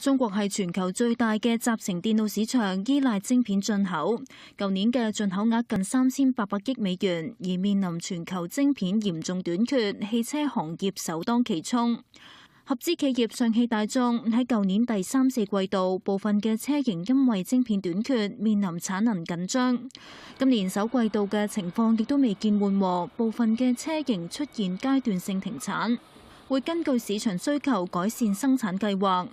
中國係全球最大嘅集成電腦市場，依賴晶片進口。舊年嘅進口額近三千八百億美元，而面臨全球晶片嚴重短缺，汽車行業首當其衝。合資企業上汽大眾喺舊年第三四季度部分嘅車型因為晶片短缺，面臨產能緊張。今年首季度嘅情況亦都未見緩和，部分嘅車型出現階段性停產，會根據市場需求改善生產計劃。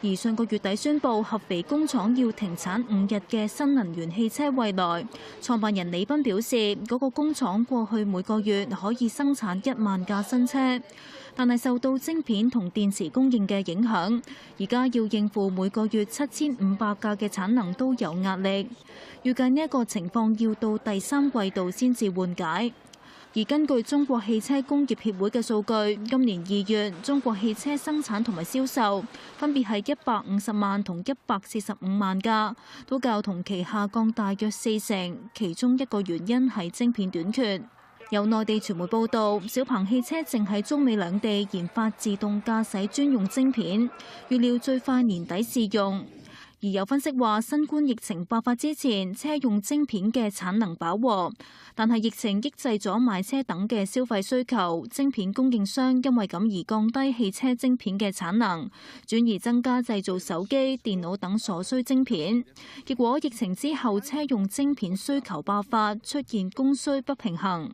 而上個月底宣布合肥工廠要停產五日嘅新能源汽車，未來創辦人李斌表示，嗰個工廠過去每個月可以生產一萬架新車，但係受到晶片同電池供應嘅影響，而家要應付每個月七千五百架嘅產能都有壓力，預計呢一個情況要到第三季度先至缓解。而根據中國汽車工業協會嘅數據，今年二月中國汽車生產同埋銷售分別係一百五十萬同一百四十五萬架，都較同期下降大約四成。其中一個原因係晶片短缺。有內地媒報道，小鵬汽車正喺中美兩地研發自動駕駛專用晶片，預料最快年底試用。而有分析話，新冠疫情爆发之前，車用晶片嘅產能飽和，但係疫情抑制咗買車等嘅消費需求，晶片供應商因為咁而降低汽車晶片嘅產能，轉而增加製造手機、電腦等所需晶片。結果疫情之後，車用晶片需求爆發，出現供需不平衡。